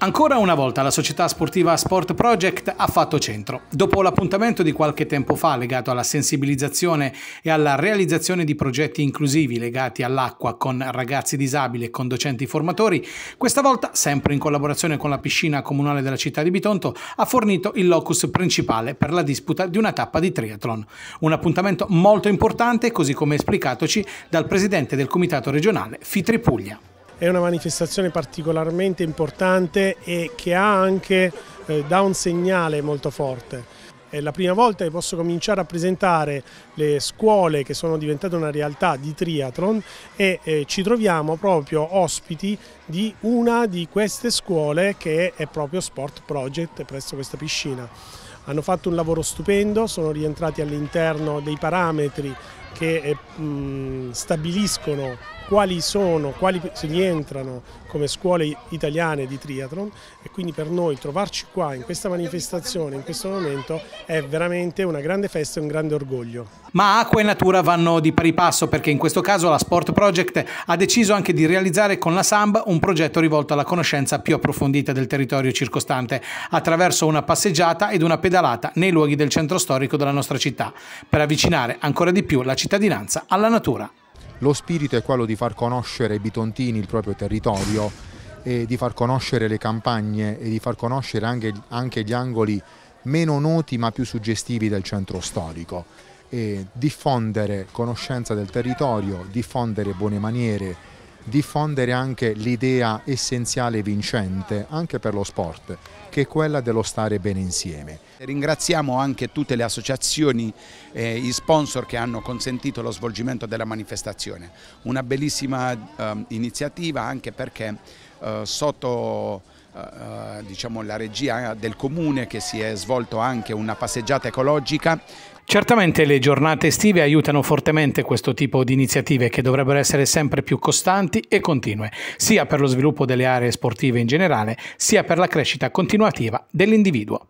Ancora una volta la società sportiva Sport Project ha fatto centro. Dopo l'appuntamento di qualche tempo fa legato alla sensibilizzazione e alla realizzazione di progetti inclusivi legati all'acqua con ragazzi disabili e con docenti formatori, questa volta, sempre in collaborazione con la piscina comunale della città di Bitonto, ha fornito il locus principale per la disputa di una tappa di triathlon. Un appuntamento molto importante, così come esplicatoci dal presidente del comitato regionale Fitri Puglia è una manifestazione particolarmente importante e che ha anche, eh, dà un segnale molto forte. È la prima volta che posso cominciare a presentare le scuole che sono diventate una realtà di triathlon e eh, ci troviamo proprio ospiti di una di queste scuole che è proprio Sport Project presso questa piscina. Hanno fatto un lavoro stupendo, sono rientrati all'interno dei parametri che eh, mh, stabiliscono quali sono, quali rientrano come scuole italiane di triathlon e quindi per noi trovarci qua in questa manifestazione, in questo momento, è veramente una grande festa e un grande orgoglio. Ma acqua e natura vanno di pari passo perché in questo caso la Sport Project ha deciso anche di realizzare con la SAMB un progetto rivolto alla conoscenza più approfondita del territorio circostante attraverso una passeggiata ed una pedalata nei luoghi del centro storico della nostra città per avvicinare ancora di più la cittadinanza alla natura. Lo spirito è quello di far conoscere ai bitontini il proprio territorio e di far conoscere le campagne e di far conoscere anche, anche gli angoli meno noti ma più suggestivi del centro storico. E diffondere conoscenza del territorio, diffondere buone maniere, diffondere anche l'idea essenziale vincente anche per lo sport che è quella dello stare bene insieme. Ringraziamo anche tutte le associazioni e eh, i sponsor che hanno consentito lo svolgimento della manifestazione, una bellissima eh, iniziativa anche perché eh, sotto eh, eh, diciamo, la regia del comune che si è svolto anche una passeggiata ecologica Certamente le giornate estive aiutano fortemente questo tipo di iniziative che dovrebbero essere sempre più costanti e continue, sia per lo sviluppo delle aree sportive in generale, sia per la crescita continuativa dell'individuo.